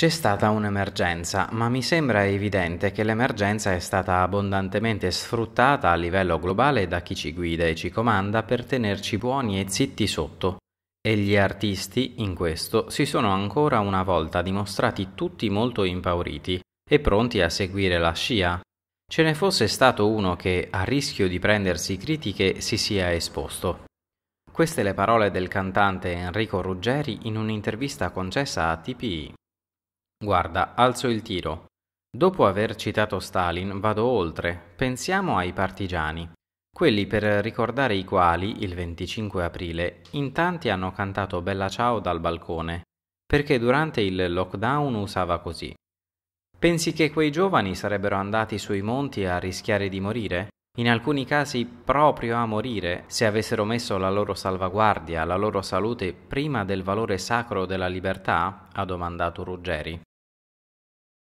C'è stata un'emergenza, ma mi sembra evidente che l'emergenza è stata abbondantemente sfruttata a livello globale da chi ci guida e ci comanda per tenerci buoni e zitti sotto. E gli artisti, in questo, si sono ancora una volta dimostrati tutti molto impauriti e pronti a seguire la scia. Ce ne fosse stato uno che, a rischio di prendersi critiche, si sia esposto. Queste le parole del cantante Enrico Ruggeri in un'intervista concessa a TPI. Guarda, alzo il tiro. Dopo aver citato Stalin vado oltre, pensiamo ai partigiani, quelli per ricordare i quali, il 25 aprile, in tanti hanno cantato Bella Ciao dal balcone, perché durante il lockdown usava così. Pensi che quei giovani sarebbero andati sui monti a rischiare di morire? In alcuni casi proprio a morire, se avessero messo la loro salvaguardia, la loro salute prima del valore sacro della libertà? ha domandato Ruggeri.